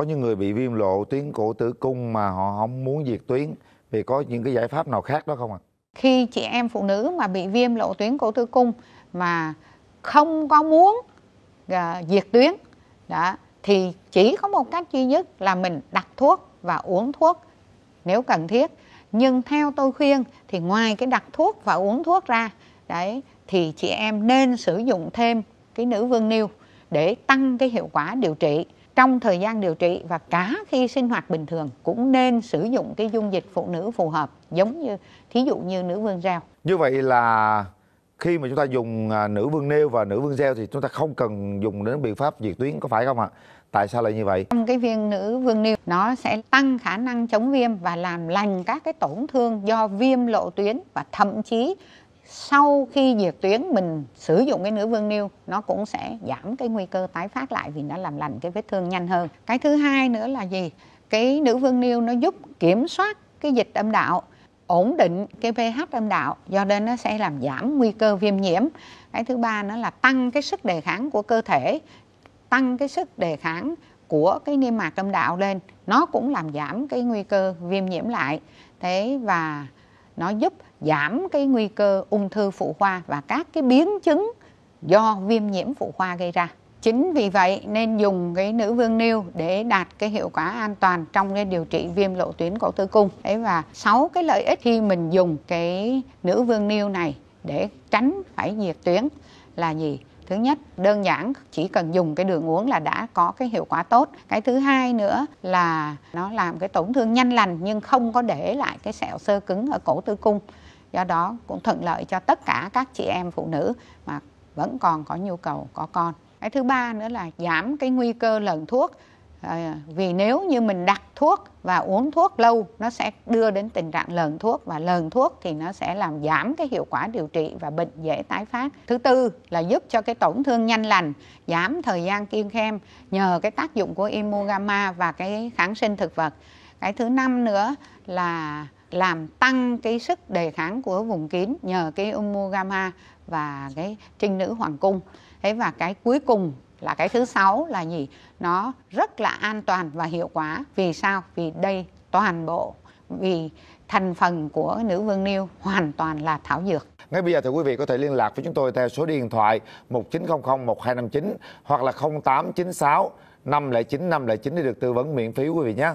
có những người bị viêm lộ tuyến cổ tử cung mà họ không muốn diệt tuyến thì có những cái giải pháp nào khác đó không ạ? À? Khi chị em phụ nữ mà bị viêm lộ tuyến cổ tử cung mà không có muốn uh, diệt tuyến đó thì chỉ có một cách duy nhất là mình đặt thuốc và uống thuốc nếu cần thiết nhưng theo tôi khuyên thì ngoài cái đặt thuốc và uống thuốc ra đấy thì chị em nên sử dụng thêm cái nữ vương niêu để tăng cái hiệu quả điều trị trong thời gian điều trị và cả khi sinh hoạt bình thường cũng nên sử dụng cái dung dịch phụ nữ phù hợp giống như thí dụ như nữ vương gel. Như vậy là khi mà chúng ta dùng à, nữ vương nêu và nữ vương gel thì chúng ta không cần dùng đến biện pháp diệt tuyến có phải không ạ? Tại sao lại như vậy? Trong cái viên nữ vương nêu nó sẽ tăng khả năng chống viêm và làm lành các cái tổn thương do viêm lộ tuyến và thậm chí sau khi diệt tuyến mình sử dụng cái nữ vương niêu nó cũng sẽ giảm cái nguy cơ tái phát lại vì nó làm lành cái vết thương nhanh hơn cái thứ hai nữa là gì cái nữ vương niêu nó giúp kiểm soát cái dịch âm đạo ổn định cái pH âm đạo do nên nó sẽ làm giảm nguy cơ viêm nhiễm cái thứ ba nó là tăng cái sức đề kháng của cơ thể tăng cái sức đề kháng của cái niêm mạc âm đạo lên nó cũng làm giảm cái nguy cơ viêm nhiễm lại thế và nó giúp giảm cái nguy cơ ung thư phụ khoa và các cái biến chứng do viêm nhiễm phụ khoa gây ra. Chính vì vậy nên dùng cái nữ vương niêu để đạt cái hiệu quả an toàn trong cái điều trị viêm lộ tuyến cổ tử cung. Đấy và sáu cái lợi ích khi mình dùng cái nữ vương niêu này để tránh phải diệt tuyến là gì? thứ nhất đơn giản chỉ cần dùng cái đường uống là đã có cái hiệu quả tốt cái thứ hai nữa là nó làm cái tổn thương nhanh lành nhưng không có để lại cái sẹo sơ cứng ở cổ tử cung do đó cũng thuận lợi cho tất cả các chị em phụ nữ mà vẫn còn có nhu cầu có con cái thứ ba nữa là giảm cái nguy cơ lần thuốc À, vì nếu như mình đặt thuốc và uống thuốc lâu nó sẽ đưa đến tình trạng lờn thuốc và lờn thuốc thì nó sẽ làm giảm cái hiệu quả điều trị và bệnh dễ tái phát thứ tư là giúp cho cái tổn thương nhanh lành giảm thời gian kiêng khem nhờ cái tác dụng của imogama và cái kháng sinh thực vật cái thứ năm nữa là làm tăng cái sức đề kháng của vùng kín nhờ cái imogama và cái trinh nữ hoàng cung thế và cái cuối cùng là cái thứ sáu là gì nó rất là an toàn và hiệu quả vì sao vì đây toàn bộ vì thành phần của nữ vương niêu hoàn toàn là thảo dược. Ngay bây giờ thì quý vị có thể liên lạc với chúng tôi theo số điện thoại 1900 1259 hoặc là 0896 509 509 để được tư vấn miễn phí quý vị nhé.